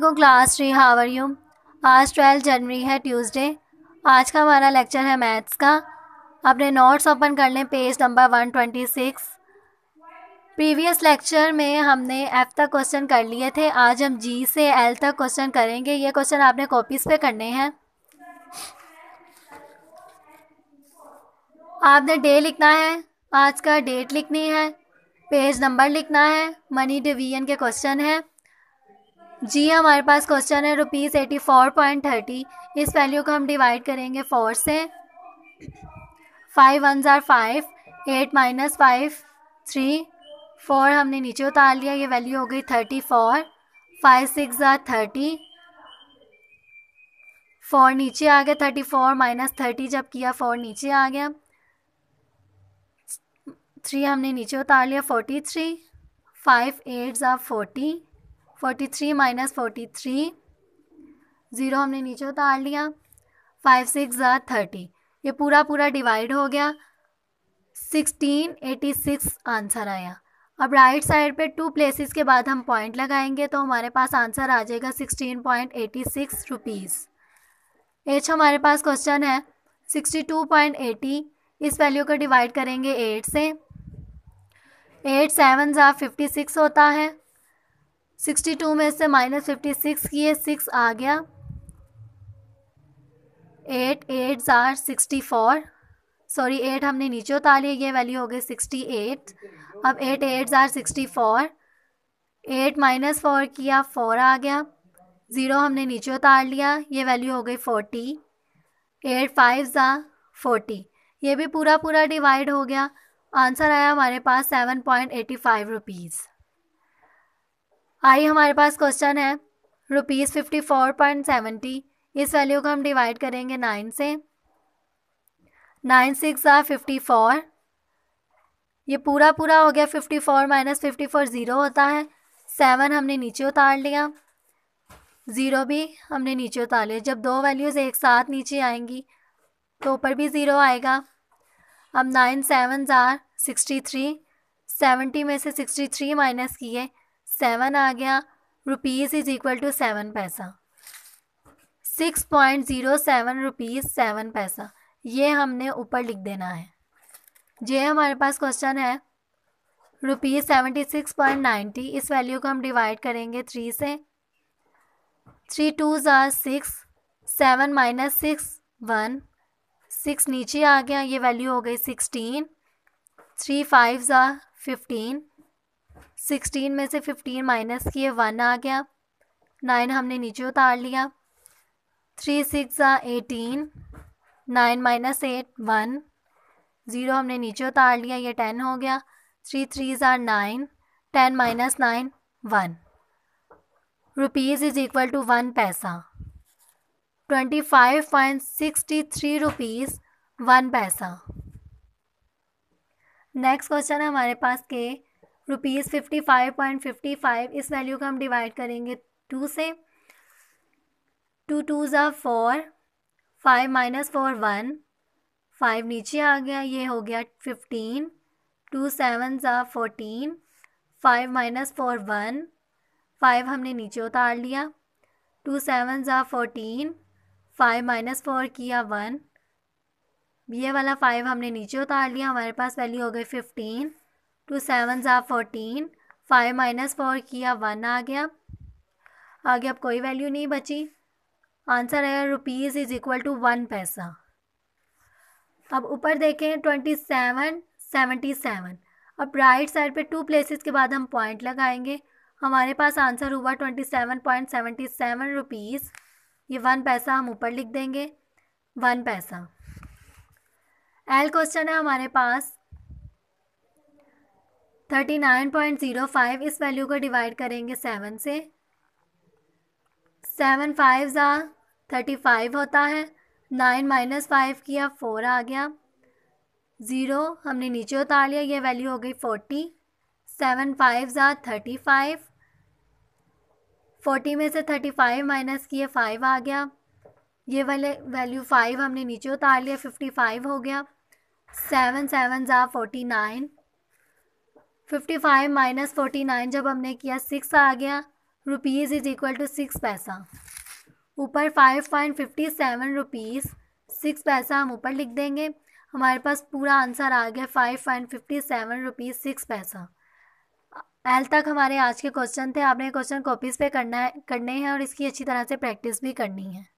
को class three how are you आज twelfth जनवरी है ट्यूसडे आज का हमारा लेक्चर है मैथ्स का अपने नोट्स ओपन कर लें page number one twenty six previous lecture में हमने एफ तक क्वेश्चन कर लिए थे आज हम जी से एल तक क्वेश्चन करेंगे ये क्वेश्चन आपने कॉपीज़ पे करने हैं आपने डे लिखना है आज का डेट लिखनी है पेज नंबर लिखना है मनी डिवीजन के क्वेश्चन है जी हाँ, हमारे पास क्वेश्चन है rupees eighty four point thirty इस वैल्यू को हम डिवाइड करेंगे फोर से फाइव वन ज़ार five eight minus five three four हमने नीचे उतार लिया ये वैल्यू हो गई थर्टी फोर फाइव सिक्स ज़ार थर्टी फोर नीचे आ गया थर्टी फोर माइनस थर्टी जब किया फोर नीचे आ गया थ्री हमने नीचे उतार लिया फोर्टी थ्री फाइव एट ज़ार forty forty three minus forty three zero हमने नीचे उतार लिया फाइव सिक्स ज़ा थर्टी ये पूरा पूरा डिवाइड हो गया सिक्सटीन एटी सिक्स आंसर आया अब राइट साइड पे टू प्लेसेस के बाद हम पॉइंट लगाएंगे तो हमारे पास आंसर आ जाएगा sixteen point eighty six rupees H हमारे पास क्वेश्चन है सिक्सटी टू पॉइंट एटी इस वैल्यू को डिवाइड करेंगे एट से एट सेवन ज़ा फिफ्टी सिक्स होता है सिक्सटी टू में से माइनस फिफ्टी सिक्स किए सिक्स आ गया एट एट ज़ार सिक्सटी फोर सॉरी एट हमने नीचे उतार लिए ये वैल्यू हो गई सिक्सटी एट अब एट एट ज़ार sixty four eight minus four किया फोर आ गया ज़ीरो हमने नीचे उतार लिया ये वैल्यू हो गई फोर्टी एट फाइव ज़ा फोर्टी ये भी पूरा पूरा डिवाइड हो गया आंसर आया हमारे पास seven point eighty five rupees आइए हमारे पास क्वेश्चन है rupees fifty four point seventy इस वैल्यू को हम डिवाइड करेंगे नाइन से नाइन सिक्स आ फिफ्टी फोर ये पूरा पूरा हो गया fifty four minus fifty four zero होता है सेवन हमने नीचे उतार लिया ज़ीरो भी हमने नीचे उतार लिया जब दो वैल्यूज़ एक साथ नीचे आएंगी तो ऊपर भी ज़ीरो आएगा अब नाइन सेवन ज़ार सिक्सटी थ्री सेवेंटी में से सिक्सटी थ्री माइनस किए सेवन आ गया rupees is equal to seven paisa six point zero seven rupees seven paisa ये हमने ऊपर लिख देना है जे हमारे पास क्वेश्चन है rupees seventy six point ninety इस वैल्यू को हम डिवाइड करेंगे थ्री से थ्री टू ज़ार six seven minus six one six नीचे आ गया ये वैल्यू हो गई सिक्सटीन थ्री फाइव ज़ार फिफ्टीन सिक्सटीन में से फिफ्टीन माइनस किए वन आ गया नाइन हमने नीचे उतार लिया थ्री सिक्स ज़ा eighteen nine minus eight one zero हमने नीचे उतार लिया ये टेन हो गया थ्री थ्री ज़ा nine ten minus nine one rupees is equal to one paisa twenty five point sixty three rupees one paisa next question है हमारे पास K rupees fifty five point fifty five इस वैल्यू को हम डिवाइड करेंगे टू से two two ज़ा four five minus four one five नीचे आ गया ये हो गया फिफ्टीन टू सेवन ज़ा fourteen five minus four one five हमने नीचे उतार लिया टू सेवन ज़ा फोर्टीन फाइव माइनस फोर किया वन ये वाला फाइव हमने नीचे उतार लिया हमारे पास वैल्यू हो गई फिफ्टीन टू सेवन ज़ा फोर्टीन फाइव माइनस फोर किया वन आ गया आगे अब कोई वैल्यू नहीं बची आंसर है rupees is equal to one paisa अब ऊपर देखें ट्वेंटी सेवन सेवेंटी सेवन अब राइट साइड पे टू प्लेसेस के बाद हम पॉइंट लगाएंगे हमारे पास आंसर हुआ twenty seven point seventy seven rupees ये वन पैसा हम ऊपर लिख देंगे वन पैसा एल क्वेश्चन है हमारे पास thirty nine point zero five इस वैल्यू को डिवाइड करेंगे सेवन से सेवन फाइव ज़ा थर्टी फाइव होता है नाइन माइनस फाइव किया फोर आ गया ज़ीरो हमने नीचे उतार लिया ये वैल्यू हो गई फोर्टी सेवन फाइव ज़ा थर्टी फाइव फोर्टी में से थर्टी फाइव माइनस किए फाइव आ गया ये वाले वैल्यू फाइव हमने नीचे उतार लिया फिफ्टी फाइव हो गया सेवन सेवन ज़ा forty nine fifty five minus forty nine जब हमने किया सिक्स आ गया rupees is equal to six paisa ऊपर five point fifty seven rupees six paisa हम ऊपर लिख देंगे हमारे पास पूरा आंसर आ गया five point fifty seven rupees six paisa L तक हमारे आज के क्वेश्चन थे आपने क्वेश्चन कॉपीज़ पे करना है करने हैं और इसकी अच्छी तरह से प्रैक्टिस भी करनी है